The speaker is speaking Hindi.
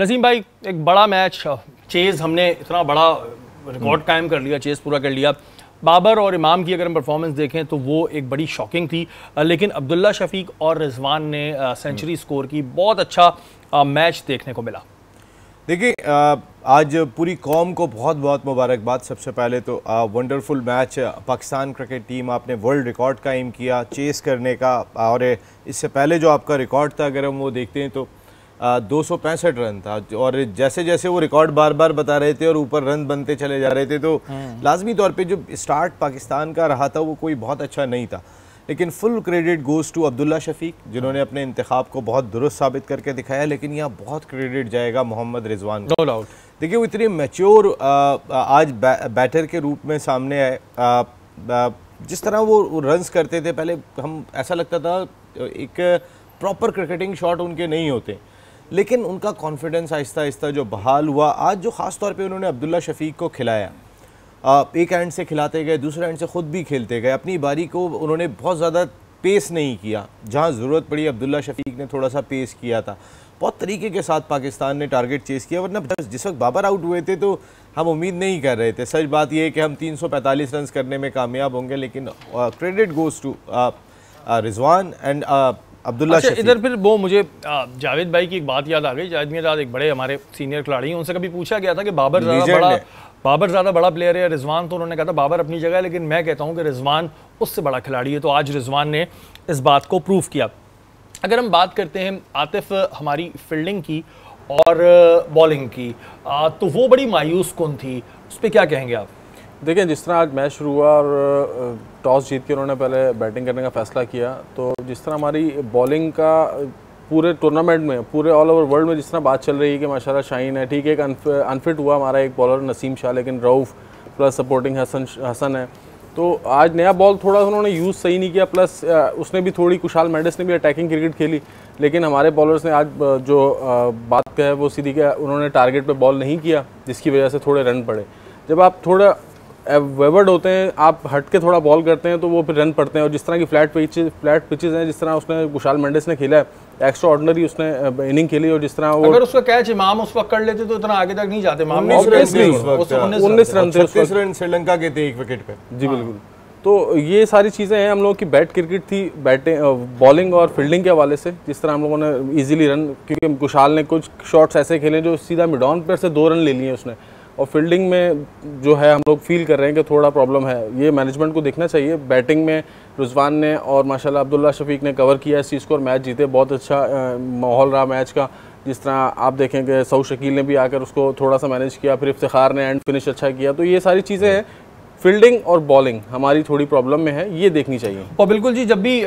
नसीम भाई एक बड़ा मैच चेज़ हमने इतना बड़ा रिकॉर्ड कायम कर लिया चेज़ पूरा कर लिया बाबर और इमाम की अगर हम परफॉर्मेंस देखें तो वो एक बड़ी शॉकिंग थी लेकिन अब्दुल्ला शफीक और रिजवान ने सेंचुरी स्कोर हम्म। की बहुत अच्छा मैच देखने को मिला देखिए आज पूरी कौम को बहुत बहुत मुबारकबाद सबसे पहले तो wonderful match Pakistan cricket team आपने वर्ल्ड रिकॉर्ड कायम किया चेस करने का और इससे पहले जो आपका रिकॉर्ड था अगर हम वो देखते हैं तो दो सौ पैंसठ रन था और जैसे जैसे वो रिकॉर्ड बार बार बता रहे थे और ऊपर रन बनते चले जा रहे थे तो हम्म। लाजमी तौर पे जो स्टार्ट पाकिस्तान का रहा था वो कोई बहुत अच्छा नहीं था लेकिन full credit goes to Abdullah Shafique जिन्होंने अपने इंतखब को बहुत दुरुस्त साबित करके दिखाया लेकिन यहाँ बहुत क्रेडिट जाएगा मोहम्मद रिजवान नो डाउट देखिए वो इतने मेच्योर आज बैटर के रूप में सामने आए जिस तरह वो रन्स करते थे पहले हम ऐसा लगता था एक प्रॉपर क्रिकेटिंग शॉट उनके नहीं होते लेकिन उनका कॉन्फिडेंस आहिस्ता आहिस्ता जो बहाल हुआ आज जो ख़ास तौर पे उन्होंने अब्दुल्ला शफीक को खिलाया आप एक एंड से खिलाते गए दूसरे एंड से ख़ुद भी खेलते गए अपनी बारी को उन्होंने बहुत ज़्यादा पेस नहीं किया जहाँ ज़रूरत पड़ी अब्दुल्ला शफीक ने थोड़ा सा पेस किया था बहुत तरीके के साथ पाकिस्तान ने टारगेट चेस किया वरना जिस वक्त बाबर आउट हुए थे तो हम उम्मीद नहीं कर रहे थे सच बात यह है कि हम 345 रन करने में कामयाब होंगे लेकिन credit goes to Rizwan and Abdullah अच्छा, इधर फिर वो मुझे जावेद भाई की एक बात याद आ गई जावेद मियाँ एक बड़े हमारे सीनियर खिलाड़ी हैं उनसे कभी पूछा गया था कि बाबर ज़्यादा बड़ा बाबर ज़्यादा बड़ा प्लेयर है रिजवान तो उन्होंने कहा था बाबर अपनी जगह है लेकिन मैं कहता हूँ कि रिजवान उससे बड़ा खिलाड़ी है तो आज रिजवान ने इस बात को प्रूव किया अगर हम बात करते हैं आतिफ हमारी फील्डिंग की और बॉलिंग की तो वो बड़ी मायूस कौन थी उस पर क्या कहेंगे आप देखें जिस तरह आज मैच शुरू हुआ और टॉस जीत के उन्होंने पहले बैटिंग करने का फ़ैसला किया तो जिस तरह हमारी बॉलिंग का पूरे टूर्नामेंट में पूरे ऑल ओवर वर्ल्ड में जिस तरह बात चल रही है कि माशाल्लाह शाइन है ठीक है एक अनफिट हुआ हमारा एक बॉलर नसीम शाह लेकिन रऊफ़ प्लस सपोर्टिंग हसन हसन है तो आज नया बॉल थोड़ा उन्होंने यूज़ सही नहीं किया प्लस उसने भी थोड़ी कुशाल मेडिस ने भी अटैकिंग क्रिकेट खेली लेकिन हमारे बॉलर्स ने आज जो बात कहे वो सीधी क्या उन्होंने टारगेट पर बॉल नहीं किया जिसकी वजह से थोड़े रन पड़े जब आप थोड़ा वेवर्ड होते हैं आप हट के थोड़ा बॉल करते हैं तो वो फिर रन पड़ते हैं और जिस तरह की फ्लैट पिच फ्लैट पिचेज हैं जिस तरह उसने गुशाल मंडेस ने खेला है एक्स्ट्रा ऑर्डनरी उसने इनिंग खेली और जिस तरह वो अगर उसका कैच इमाम उस वक्त कर लेते तो इतना आगे तक नहीं जाते उन्नीस रन थे श्रीलंका के थे एक विकेट पर जी बिल्कुल तो ये सारी चीज़ें हैं हम लोगों की बैट क्रिकेट थी बैटिंग बॉलिंग और फील्डिंग के हवाले से जिस तरह हम लोगों ने इजीली रन क्योंकि कुशाल ने कुछ शॉट्स ऐसे खेले जो सीधा मिडॉन पर से दो रन ले लिए उसने और फील्डिंग में जो है हम लोग फील कर रहे हैं कि थोड़ा प्रॉब्लम है ये मैनेजमेंट को देखना चाहिए बैटिंग में रुजवान ने और माशाल्लाह अब्दुल्ला शफीक ने कवर किया इस चीज़ को और मैच जीते बहुत अच्छा माहौल रहा मैच का जिस तरह आप देखें कि सऊ शकील ने भी आकर उसको थोड़ा सा मैनेज किया फिर इफ्तार ने एंड फिनिश अच्छा किया तो ये सारी चीज़ें हैं फील्डिंग और बॉलिंग हमारी थोड़ी प्रॉब्लम में है ये देखनी चाहिए और बिल्कुल जी जब भी